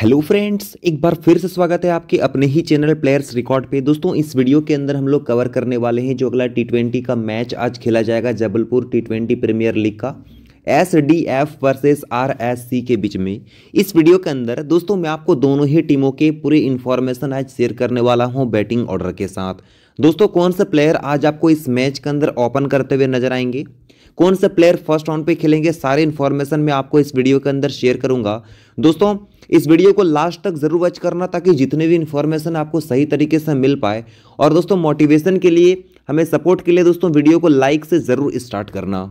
hello friends एक बार फिर से स्वागत है आपके अपने ही चैनल प्लेयर्स रिकॉर्ड पे दोस्तों इस वीडियो के अंदर हम लोग कवर करने वाले हैं जो अगला टी का मैच आज खेला जाएगा जबलपुर टी प्रीमियर लीग का S D F versus R S C के बीच में इस वीडियो के अंदर दोस्तों मैं आपको दोनों ही टीमों के पूरे इन्फॉर्मेशन आज शेयर करने वाला हूँ बैटिंग ऑर्डर के साथ दोस्तों कौन से प्लेयर आज आपको इस मैच के अंदर ओपन करते हुए नजर आएंगे कौन से प्लेयर फर्स्ट राउंड पे खेलेंगे सारे इन्फॉर्मेशन मैं आपको इस वीडियो के अंदर शेयर करूंगा दोस्तों इस वीडियो को लास्ट तक जरूर वॉच करना ताकि जितने भी इन्फॉर्मेशन आपको सही तरीके से मिल पाए और दोस्तों मोटिवेशन के लिए हमें सपोर्ट के लिए दोस्तों वीडियो को लाइक से ज़रूर स्टार्ट करना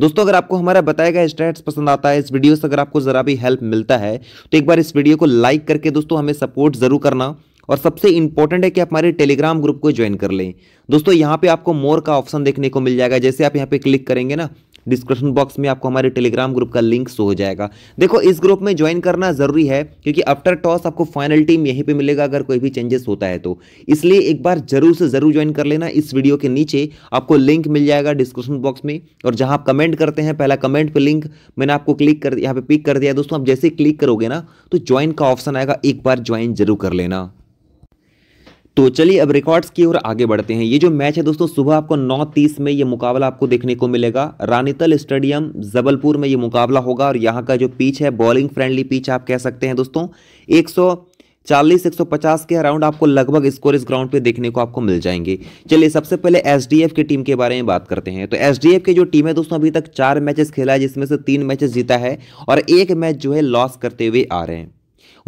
दोस्तों अगर आपको हमारा बताया गया स्टैट्स पसंद आता है इस वीडियो से अगर आपको ज़रा भी हेल्प मिलता है तो एक बार इस वीडियो को लाइक करके दोस्तों हमें सपोर्ट ज़रूर करना और सबसे इंपॉर्टेंट है कि आप हमारे टेलीग्राम ग्रुप को ज्वाइन कर लें दोस्तों यहाँ पे आपको मोर का ऑप्शन देखने को मिल जाएगा जैसे आप यहाँ पे क्लिक करेंगे ना डिस्क्रिप्शन बॉक्स में आपको हमारे टेलीग्राम ग्रुप का लिंक शो हो जाएगा देखो इस ग्रुप में ज्वाइन करना जरूरी है क्योंकि आफ्टर टॉस आपको फाइनल टीम यहीं पे मिलेगा अगर कोई भी चेंजेस होता है तो इसलिए एक बार जरूर से जरूर ज्वाइन कर लेना इस वीडियो के नीचे आपको लिंक मिल जाएगा डिस्क्रिप्शन बॉक्स में और जहां आप कमेंट करते हैं पहला कमेंट पर लिंक मैंने आपको क्लिक कर यहाँ पे पिक कर दिया दोस्तों आप जैसे क्लिक करोगे ना तो ज्वाइन का ऑप्शन आएगा एक बार ज्वाइन जरूर कर लेना तो चलिए अब रिकॉर्ड्स की ओर आगे बढ़ते हैं ये जो मैच है दोस्तों सुबह आपको 9:30 में ये मुकाबला आपको देखने को मिलेगा रानीतल स्टेडियम जबलपुर में ये मुकाबला होगा और यहाँ का जो पिच है बॉलिंग फ्रेंडली पिच आप कह सकते हैं दोस्तों 140 150 के अराउंड आपको लगभग स्कोर इस ग्राउंड पे देखने को आपको मिल जाएंगे चलिए सबसे पहले एसडीएफ की टीम के बारे में बात करते हैं तो एस की जो टीम है दोस्तों अभी तक चार मैचेस खेला है जिसमें से तीन मैचेस जीता है और एक मैच जो है लॉस करते हुए आ रहे हैं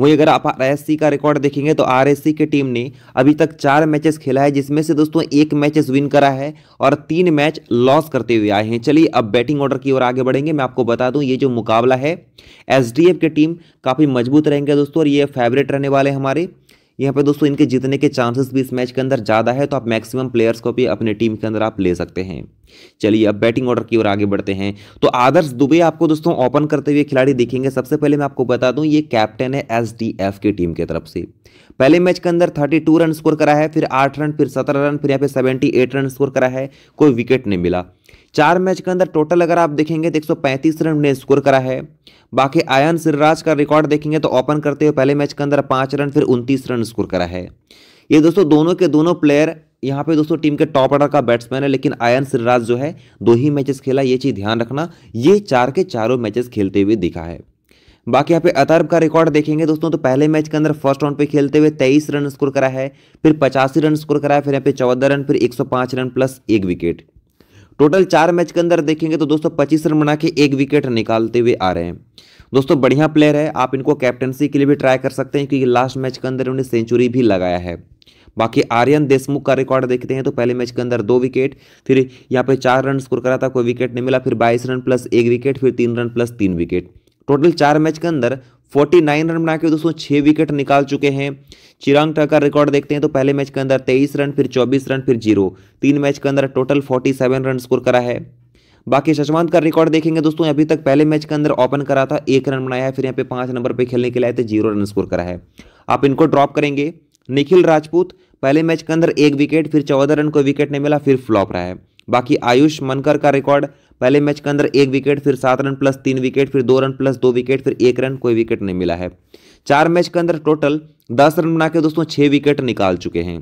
वहीं अगर आप आर का रिकॉर्ड देखेंगे तो आर की टीम ने अभी तक चार मैचेस खेला है जिसमें से दोस्तों एक मैचेस विन करा है और तीन मैच लॉस करते हुए आए हैं चलिए अब बैटिंग ऑर्डर की ओर आगे बढ़ेंगे मैं आपको बता दूं ये जो मुकाबला है एस की टीम काफ़ी मजबूत रहेंगे दोस्तों और ये फेवरेट रहने वाले हमारे यहाँ पे दोस्तों इनके जीतने के चांसेस भी इस मैच के अंदर ज़्यादा है तो आप मैक्सिमम प्लेयर्स को भी अपने टीम के अंदर आप ले सकते हैं चलिए अब बैटिंग ऑर्डर की ओर आगे बढ़ते हैं तो आदर्श दुबे आपको दोस्तों ओपन करते हुए खिलाड़ी दिखेंगे सबसे पहले मैं आपको बता दूं ये कैप्टन है एसडीएफ की टीम की तरफ से पहले मैच के अंदर 32 रन स्कोर करा है फिर 8 रन फिर 17 रन फिर यहाँ पे 78 रन स्कोर करा है कोई विकेट नहीं मिला चार मैच के अंदर टोटल अगर आप देखेंगे तो एक रन उन्हें स्कोर करा है बाकी आयन सिरराज का रिकॉर्ड देखेंगे तो ओपन करते हुए पहले मैच के अंदर पाँच रन फिर उनतीस रन स्कोर करा है ये दोस्तों दोनों के दोनों प्लेयर यहाँ पे दोस्तों टीम के टॉप ऑर्डर का बैट्समैन है लेकिन आयन सिरराज जो है दो ही मैचेस खेला ये चीज़ ध्यान रखना ये चार के चारों मैचेस खेलते हुए दिखा है बाकी यहाँ पे अतर्ब का रिकॉर्ड देखेंगे दोस्तों तो पहले मैच के अंदर फर्स्ट राउंड पे खेलते हुए तेईस रन स्कोर करा है फिर पचासी रन स्कोर करा है फिर यहाँ पे चौदह रन फिर एक रन प्लस एक विकेट टोटल चार मैच के अंदर देखेंगे तो दोस्तों पच्चीस रन बना के एक विकेट निकालते हुए आ रहे हैं दोस्तों बढ़िया प्लेयर है आप इनको कैप्टनसी के लिए भी ट्राई कर सकते हैं क्योंकि लास्ट मैच के अंदर उन्हें सेंचुरी भी लगाया है बाकी आर्यन देशमुख का रिकॉर्ड देखते हैं तो पहले मैच के अंदर दो विकेट फिर यहाँ पे चार रन स्कोर करा था कोई विकेट नहीं मिला फिर बाईस रन प्लस एक विकेट फिर तीन रन प्लस तीन विकेट टोटल चार मैच के अंदर फोर्टी नाइन रन बना के दोस्तों छः विकेट निकाल चुके हैं चिरांग का रिकॉर्ड देखते हैं तो पहले मैच के अंदर तेईस रन फिर चौबीस रन फिर जीरो तीन मैच के अंदर total forty seven run score करा है बाकी शशवंत का रिकॉर्ड देखेंगे दोस्तों अभी तक पहले मैच के अंदर ओपन करा था एक रन बनाया है फिर यहाँ पे पाँच नंबर पर खेलने के लिए आए थे जीरो रन स्कोर करा है आप इनको ड्रॉप करेंगे निखिल राजपूत पहले मैच के अंदर एक विकेट फिर चौदह रन को विकेट नहीं मिला फिर फ्लॉप रहा है बाकी आयुष मनकर का रिकॉर्ड पहले मैच के अंदर एक विकेट फिर सात रन प्लस तीन विकेट फिर दो रन प्लस दो विकेट फिर एक रन कोई विकेट नहीं मिला है चार मैच के अंदर टोटल दस रन बना के दोस्तों छः विकेट निकाल चुके हैं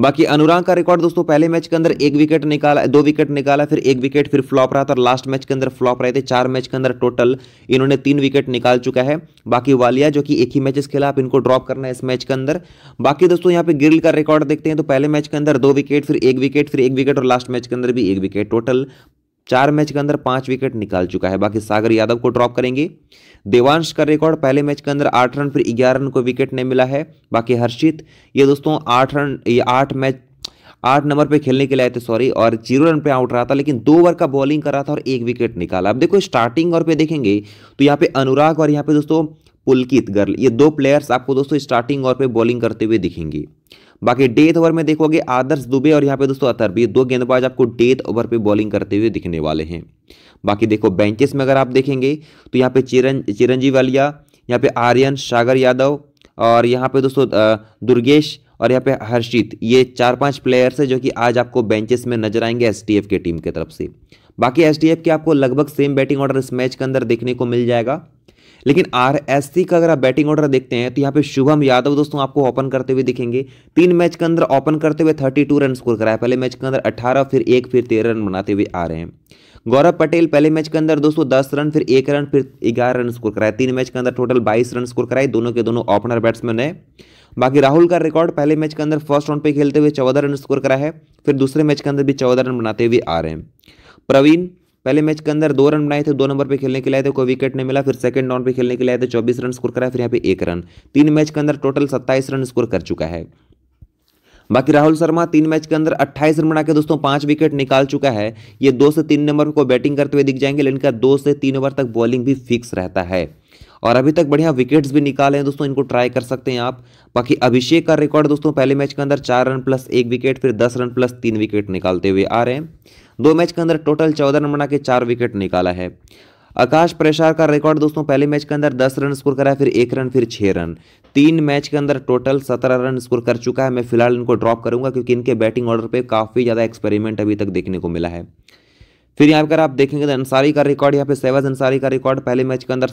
बाकी अनुराग का रिकॉर्ड दोस्तों पहले मैच के अंदर एक विकेट निकाला दो विकेट निकाला फिर एक विकेट फिर फ्लॉप रहा था लास्ट मैच के अंदर फ्लॉप रहे थे चार मैच के अंदर टोटल इन्होंने तीन विकेट निकाल चुका है बाकी वालिया जो कि एक ही मैचेस खेला आप इनको ड्रॉप करना है इस मैच के अंदर बाकी दोस्तों यहाँ पे गिल का रिकॉर्ड देखते हैं तो पहले मैच के अंदर दो विकेट फिर एक विकेट फिर एक विकेट और लास्ट मैच के अंदर भी एक विकेट टोटल चार मैच के अंदर पांच विकेट निकाल चुका है बाकी सागर यादव को ड्रॉप करेंगे देवांश का रिकॉर्ड पहले मैच के अंदर आठ रन फिर ग्यारह रन को विकेट नहीं मिला है बाकी हर्षित ये दोस्तों आठ रन ये आठ मैच आठ नंबर पे खेलने के लिए आए थे सॉरी और जीरो रन पे आउट रहा था लेकिन दो ओवर का बॉलिंग कर रहा था और एक विकेट निकाला अब देखो स्टार्टिंग और पे देखेंगे तो यहाँ पे अनुराग और यहाँ पे दोस्तों पुलकित गर्ल ये दो प्लेयर्स आपको दोस्तों स्टार्टिंग और पे बॉलिंग करते हुए दिखेंगे बाकी डेथ ओवर में देखोगे आदर्श दुबे और यहाँ पे दोस्तों अतरब ये दो गेंदबाज आपको डेथ ओवर पे बॉलिंग करते हुए दिखने वाले हैं बाकी देखो बेंचेस में अगर आप देखेंगे तो यहाँ पे चिरं चिरंजीव वालिया यहाँ पे आर्यन सागर यादव और यहाँ पे दोस्तों दुर्गेश और यहाँ पे हर्षित ये चार पांच प्लेयर्स है जो कि आज आपको बेंचेस में नजर आएंगे एस के टीम की तरफ से बाकी एस के आपको लगभग सेम बैटिंग ऑर्डर इस मैच के अंदर देखने को मिल जाएगा लेकिन आर का अगर आप बैटिंग ऑर्डर देखते हैं तो यहाँ पे शुभम यादव दोस्तों आपको ओपन करते हुए दिखेंगे तीन मैच के अंदर ओपन करते हुए थर्टी रन स्कोर कराया पहले मैच के अंदर अट्ठारह फिर एक फिर तेरह रन बनाते हुए आ रहे हैं गौरव पटेल पहले मैच के अंदर दोस्तों दस रन फिर एक रन फिर ग्यारह रन स्कोर कराए तीन मैच के अंदर टोटल बाईस रन स्कोर कराए दोनों के दोनों ओपनर बैट्समैन है बाकी राहुल का रिकॉर्ड पहले मैच के अंदर फर्स्ट राउंड पे खेलते हुए चौदह रन स्कोर करा है फिर दूसरे मैच के अंदर भी चौदह रन बनाते हुए आ रहे हैं प्रवीण पहले मैच के अंदर दो रन बनाए थे दो नंबर पर खेलने के लिए आए थे कोई विकेट नहीं मिला फिर सेकंड डाउन पर खेलने के लिए आए थे चौबीस रन स्कोर कराए फिर यहाँ पे एक रन तीन मैच के अंदर टोटल सत्ताईस रन स्कोर कर चुका है बाकी राहुल शर्मा तीन मैच के अंदर 28 रन बना के दोस्तों पांच विकेट निकाल चुका है ये दो से तीन नंबर को बैटिंग करते हुए दिख जाएंगे लेकिन इनका दो से तीन ओवर तक बॉलिंग भी फिक्स रहता है और अभी तक बढ़िया विकेट्स भी निकाले हैं दोस्तों इनको ट्राई कर सकते हैं आप बाकी अभिषेक का रिकॉर्ड दोस्तों पहले मैच के अंदर चार रन प्लस एक विकेट फिर दस रन प्लस तीन विकेट निकालते हुए आ रहे हैं दो मैच के अंदर टोटल चौदह रन बना के चार विकेट निकाला है आकाश प्रेशार का रिकॉर्ड दोस्तों पहले मैच के अंदर दस रन स्कोर करा है फिर एक रन फिर छः रन तीन मैच के अंदर टोटल सत्रह रन स्कोर कर चुका है मैं फिलहाल इनको ड्रॉप करूंगा क्योंकि इनके बैटिंग ऑर्डर पे काफ़ी ज़्यादा एक्सपेरिमेंट अभी तक देखने को मिला है फिर यहाँ पर आप देखेंगे तो अंसारी का रिकॉर्ड यहाँ पे सेवज अंसारी का रिकॉर्ड पहले मैच के अंदर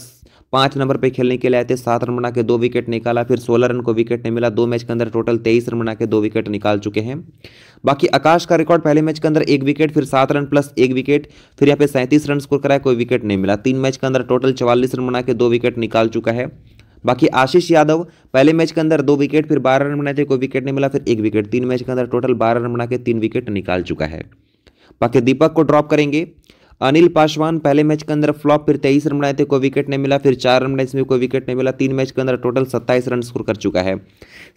पाँच नंबर पे खेलने के लिए आए थे सात रन बना के दो विकेट निकाला फिर सोलह रन को विकेट नहीं मिला दो मैच के अंदर टोटल तेईस रन बना के दो विकेट निकाल चुके हैं बाकी आकाश का रिकॉर्ड पहले मैच के अंदर एक विकेट फिर सात रन प्लस एक विकेट फिर यहाँ पे सैंतीस रन स्कोर कराया कोई विकेट नहीं मिला तीन मैच के अंदर टोटल चवालीस रन बना के दो विकेट निकाल चुका है बाकी आशीष यादव पहले मैच के अंदर दो विकेट फिर बारह रन बनाए थे कोई विकेट नहीं मिला फिर एक विकेट तीन मैच के अंदर टोटल बारह रन बना के तीन विकेट निकाल चुका है बाकी दीपक को ड्रॉप करेंगे अनिल पासवान पहले मैच के अंदर फ्लॉप फिर तेईस रन बनाए थे कोई विकेट नहीं मिला फिर चार रन बनाए इसमें कोई विकेट नहीं मिला तीन मैच के अंदर टोटल सत्ताईस रन स्कोर कर चुका है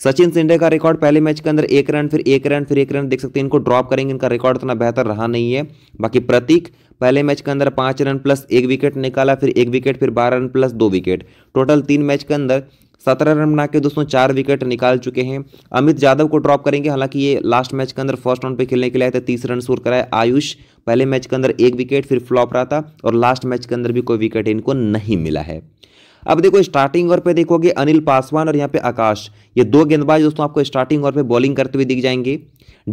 सचिन सिंडे का रिकॉर्ड पहले मैच के अंदर एक रन फिर एक रन फिर एक रन देख सकते हैं इनको ड्रॉप करेंगे इनका रिकॉर्ड इतना बेहतर रहा नहीं है बाकी प्रतीक पहले मैच के अंदर पाँच रन प्लस एक विकेट निकाला फिर एक विकेट फिर बारह रन प्लस दो विकेट टोटल तीन मैच के अंदर सत्रह रन बना के दोस्तों चार विकेट निकाल चुके हैं अमित यादव को ड्रॉप करेंगे हालांकि ये लास्ट मैच के अंदर फर्स्ट राउंड पे खेलने के लिए आए थे तीस रन स्कोर कराए आयुष पहले मैच के अंदर एक विकेट फिर फ्लॉप रहा था और लास्ट मैच के अंदर भी कोई विकेट इनको नहीं मिला है अब देखो स्टार्टिंग ओवर पे देखोगे अनिल पासवान और यहाँ पे आकाश ये दो गेंदबाज दोस्तों आपको स्टार्टिंग ओवर पे बॉलिंग करते हुए दिख जाएंगे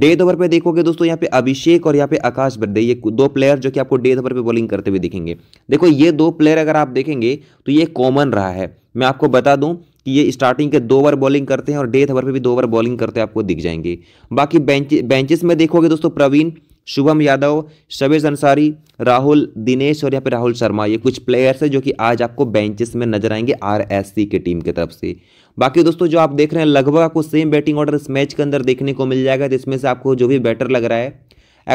डेथ ओवर पे देखोगे दोस्तों यहाँ पे अभिषेक और यहाँ पे आकाश बर्दे ये दो प्लेयर जो कि आपको डेथ ओवर पे बॉलिंग करते हुए दिखेंगे देखो ये दो प्लेयर अगर आप देखेंगे तो ये कॉमन रहा है मैं आपको बता दूं कि ये स्टार्टिंग के दो ओवर बॉलिंग करते हैं और डेथ ओवर पे भी दो ओवर बॉलिंग करते हैं आपको दिख जाएंगे बाकी बेंच बेंचेस में देखोगे दोस्तों प्रवीण शुभम यादव शवेश अंसारी राहुल दिनेश और यहाँ पे राहुल शर्मा ये कुछ प्लेयर्स हैं जो कि आज आपको बेंचेस में नजर आएंगे सी की टीम की तरफ से बाकी दोस्तों जो आप देख रहे हैं लगभग आपको सेम बैटिंग ऑर्डर इस मैच के अंदर देखने को मिल जाएगा जिसमें से आपको जो भी बैटर लग रहा है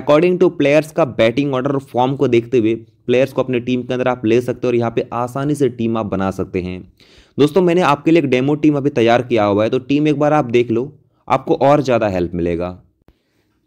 अकॉर्डिंग टू प्लेयर्स का बैटिंग ऑर्डर फॉर्म को देखते हुए प्लेयर्स को अपने टीम के अंदर आप ले सकते हो और यहाँ पे आसानी से टीम आप बना सकते हैं दोस्तों मैंने आपके लिए एक डेमो टीम अभी तैयार किया हुआ है तो टीम एक बार आप देख लो आपको और ज़्यादा हेल्प मिलेगा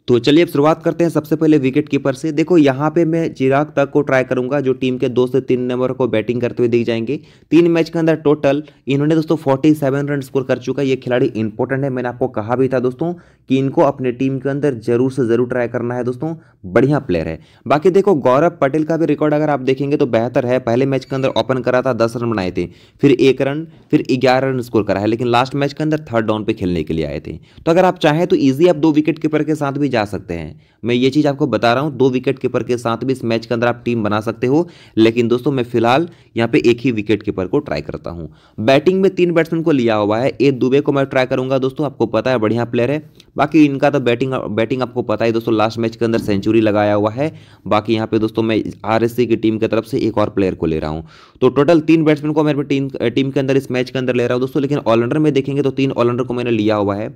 तो चलिए अब शुरुआत करते हैं सबसे पहले विकेट कीपर से देखो यहाँ पे मैं चिराग तक को ट्राई करूंगा जो टीम के दो से तीन नंबर को बैटिंग करते हुए दिख जाएंगे तीन मैच के अंदर टोटल इन्होंने दोस्तों 47 रन स्कोर कर चुका ये खिलाड़ी इंपॉर्टेंट है मैंने आपको कहा भी था दोस्तों कि इनको अपने टीम के अंदर जरूर से जरूर ट्राई करना है दोस्तों बढ़िया प्लेयर है बाकी देखो गौरव पटेल का भी रिकॉर्ड अगर आप देखेंगे तो बेहतर है पहले मैच के अंदर ओपन करा था दस रन बनाए थे फिर एक रन फिर ग्यारह रन स्कोर करा है लेकिन लास्ट मैच के अंदर थर्ड डाउन पर खेलने के लिए आए थे तो अगर आप चाहें तो ईजी आप दो विकेट कीपर के साथ भी जा सकते हैं मैं ये चीज़ आपको बता रहा हूँ दो विकेट कीपर के साथ भी इस मैच के अंदर आप टीम बना सकते हो लेकिन दोस्तों मैं फिलहाल यहाँ पे एक ही विकेट कीपर को ट्राई करता हूँ बैटिंग में तीन बैट्समैन को लिया हुआ है एक दुबे को मैं ट्राई करूँगा दोस्तों आपको पता है बढ़िया प्लेयर है बाकी इनका तो बैटिंग बैटिंग आपको पता है दोस्तों लास्ट मैच के अंदर सेंचुरी लगाया हुआ है बाकी यहाँ पे दोस्तों मैं आर की टीम की तरफ से एक और प्लेयर को ले रहा हूँ तो टोटल तीन बैट्समैन को मेरे टीम टीम के अंदर इस मैच के अंदर ले रहा हूँ दोस्तों लेकिन ऑलराउंडर में देखेंगे तो तीन ऑलराउंडर को मैंने लिया हुआ है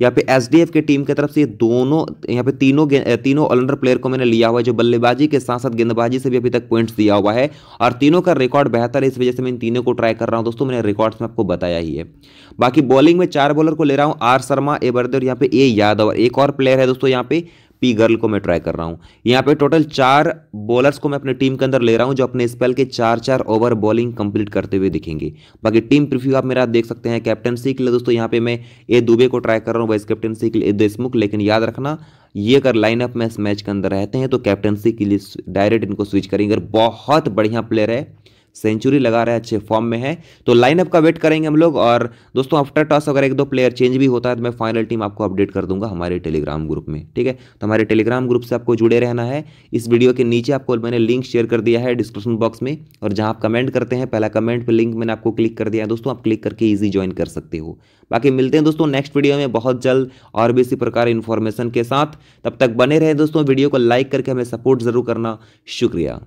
यहाँ पे एस की टीम की तरफ से ये दोनों यहाँ पे तीनों तीनों ऑलराउंडर प्लेयर को मैंने लिया हुआ है जो बल्लेबाजी के साथ साथ गेंदबाजी से भी अभी तक पॉइंट्स दिया हुआ है और तीनों का रिकॉर्ड बेहतर है इस वजह से मैं इन तीनों को ट्राई कर रहा हूँ दोस्तों मैंने रिकॉर्ड में आपको बताया ही है बाकी बॉलिंग में चार बॉलर को ले रहा हूँ आर शर्मा ए बर्दे और यहाँ पे ए यादव एक और प्लेयर है दोस्तों यहाँ पे पी गर्ल को मैं ट्राई कर रहा हूँ यहाँ पे टोटल चार बॉलर्स को मैं अपने टीम के अंदर ले रहा हूँ जो अपने स्पेल के चार चार ओवर बॉलिंग कंप्लीट करते हुए दिखेंगे बाकी टीम प्रिव्यू आप मेरा देख सकते हैं कैप्टनसी के लिए दोस्तों यहाँ पे मैं ए दुबे को ट्राई कर रहा हूँ वाइस कैप्टनसी के लिए देशमुख लेकिन याद रखना ये अगर लाइनअप में इस मैच के अंदर रहते हैं तो कैप्टनसी के लिए डायरेक्ट इनको स्विच करेंगे बहुत बढ़िया प्लेयर है सेंचुरी लगा रहे हैं अच्छे फॉर्म में है तो लाइनअप का वेट करेंगे हम लोग और दोस्तों आफ्टर टॉस अगर एक दो प्लेयर चेंज भी होता है तो मैं फाइनल टीम आपको अपडेट कर दूंगा हमारे टेलीग्राम ग्रुप में ठीक है तो हमारे टेलीग्राम ग्रुप से आपको जुड़े रहना है इस वीडियो के नीचे आपको मैंने लिंक शेयर कर दिया है डिस्क्रिप्शन बॉक्स में और जहाँ आप कमेंट करते हैं पहला कमेंट पर लिंक मैंने आपको क्लिक कर दिया है दोस्तों आप क्लिक करके ईजी ज्वाइन कर सकते हो बाकी मिलते हैं दोस्तों नेक्स्ट वीडियो में बहुत जल्द और भी इसी प्रकार इन्फॉर्मेशन के साथ तब तक बने रहे दोस्तों वीडियो को लाइक करके हमें सपोर्ट ज़रूर करना शुक्रिया